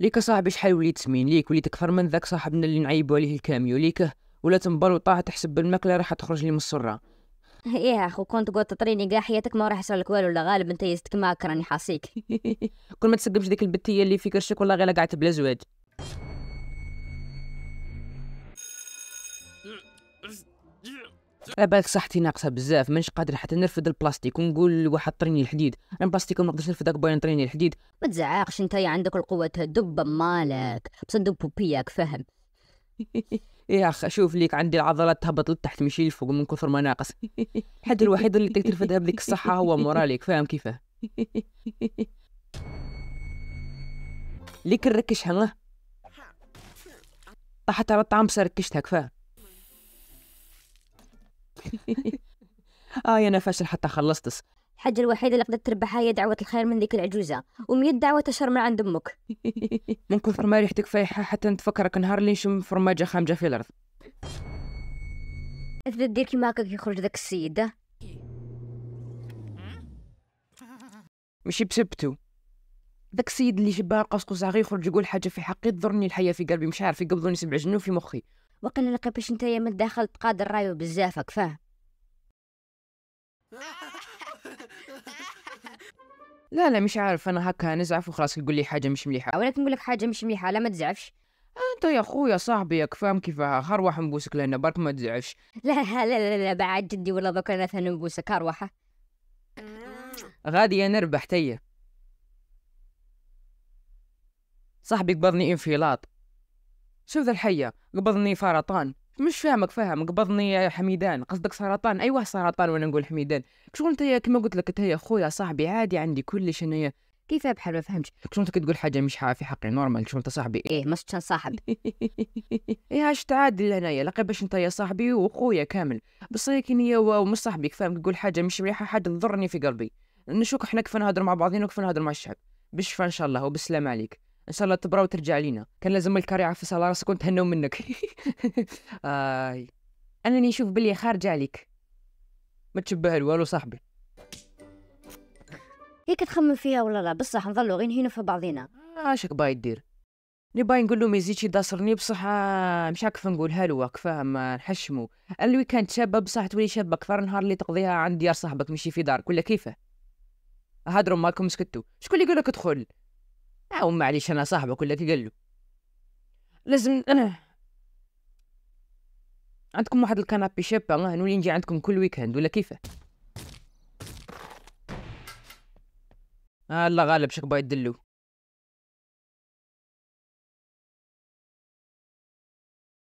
ليك صاحبي شحال وليت سمين ليك وليت اكثر من ذاك صاحبنا اللي نعيبو عليه الكاميو ليك ولا تنبر وطاح تحسب بالماكله راح تخرج لي من السره ايه اخو كنت قلت تطريني كاع حياتك ما راح يصير لك والو ولا غالب انت يستك معاك راني حاسيك كون ما تسقمش ديك البتيه اللي في كرشك والله غير قعدت بلا زواج بالك صحتي ناقصه بزاف مانيش قادر حتى نرفد البلاستيك ونقول لواحد طريني الحديد انا البلاستيك ما نقدرش نرفد باين طريني الحديد ما تزعقش نتايا عندك القوه تدب مالك بس ندبو بياك فهم يا اخ شوف ليك عندي العضلات تهبط لتحت مشي لفوق من كثر ما ناقص الحد الوحيد اللي تقدر ترفدها بديك الصحه هو موراليك فاهم كيفاه ليك نركشها طاحت على الطعام ركشتها كفاه اه يا نفس حتى خلصت الحاجة الوحيدة اللي قدرت تربحها هي دعوة الخير من ذيك العجوزة ومية دعوة تشر من عند أمك من كثر ما ريحتك فايحة حتى نتفكرك نهار اللي نشم فرماجة خامجة في الأرض أنت دير كيما هكاك يخرج ذاك السيد مشي بسبتو ذاك السيد اللي شبه قصقص قوس يخرج يقول حاجة في حقي تضرني الحياة في قلبي مش عارف يقبضوني سبع جنون في مخي وقلنا لك باش نتايا من الداخل تقادر رايو بزاف فاهم لا لا مش عارف انا هكا نزعف وخلاص يقول لي حاجه مش مليحه ولكن نقول لك حاجه مش مليحه لا ما تزعفش انت يا خويا صاحبي ياك فاهم كيفاه هروح نبوسك لهنا برك ما تزعفش لا لا لا لا بعد جدي ولا دوك انا ثاني نبوسك اروحه غادي نربح تيه صاحبي قبضني انفلاط شوف ذا الحيه قبضني فرطان مش فاهمك فاهم قبضني حميدان قصدك سرطان ايوه سرطان وانا نقول حميدان شغل انت كما قلت لك انت يا خويا صاحبي عادي عندي كلش انايا كيف بحال ما فهمتش شغل انت كتقول حاجه مش في حقي نورمال شغل انت صاحبي ايه مش كان صاحب ايه اش تعادل لهنايا لقي باش انت يا صاحبي وخويا كامل بصح كي ومش صاحبي فاهم تقول حاجه مش مليحه حاجه تضرني في قلبي نشوك حنا كيف نهضر مع بعضين وكيف نهضر مع الشعب بالشفا ان شاء الله وبالسلامه عليك ان شاء الله تبرا وترجع لينا كان لازم الكار يعفس على راسك ونتهناو منك آه. انا نشوف بلي خارج عليك ما تشبه والو صاحبي هي كتخمم فيها ولا لا بصح نظلوا غير نهينو في بعضينا آه، شك باي دير لي باي نقول ما يزيدش يداسرني بصح آه، مش عارف نقولها له واقفه آه، ما نحشمو الويكاند شابه بصح تولي شابه اكثر النهار اللي تقضيها عند ديار صاحبك ماشي في دارك ولا كيفه هادروا مالكم سكتوا شكون اللي يقول لك ادخل او معليش انا صاحبك ولا قال له لازم انا عندكم واحد الكنابي شابة نولي نجي عندكم كل ويكند ولا كيفه الله غالب شك بايدلو